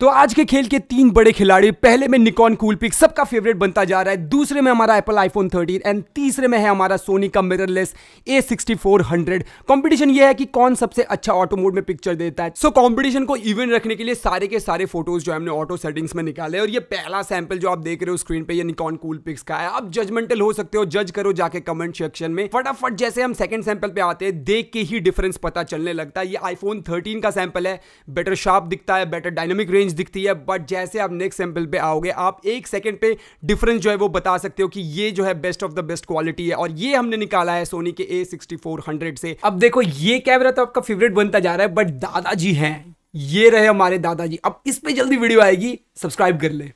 तो आज के खेल के तीन बड़े खिलाड़ी पहले में निकॉन कूल सबका फेवरेट बनता जा रहा है दूसरे में हमारा एप्पल आईफोन 13 एंड तीसरे में है हमारा सोनी का mirrorless A sixty four hundred competition ये है कि कौन सबसे अच्छा ऑटो मोड में पिक्चर देता है सो so, कॉम्पिटिशन को इवेंट रखने के लिए सारे के सारे फोटोज जो हमने ऑटो सेटिंग्स में निकाले और ये पहला सैंपल जो आप देख रहे हो स्क्रीन पे ये निकॉन कूल पिक्स का है आप जजमेंटल हो सकते हो जज करो जाके कमेंट सेक्शन में फटाफट जैसे हम सेकंड सैंपल पे आते हैं देख के ही डिफरेंस पता चलने लगता है ये आईफोन थर्टीन का सैंपल है बेटर शार्प दिखता है बेटर डायनेमिक रेंज रेंज दिखती है बट जैसे आप नेक्स्ट सैंपल पे आओगे आप एक सेकेंड पे डिफरेंस जो है वो बता सकते हो कि ये जो है best of the best quality है और ये हमने निकाला है सोनी के ए से अब देखो ये कैमरा तो आपका फेवरेट बनता जा रहा है बट दादाजी हैं ये रहे हमारे दादाजी अब इस पर जल्दी वीडियो आएगी सब्सक्राइब कर ले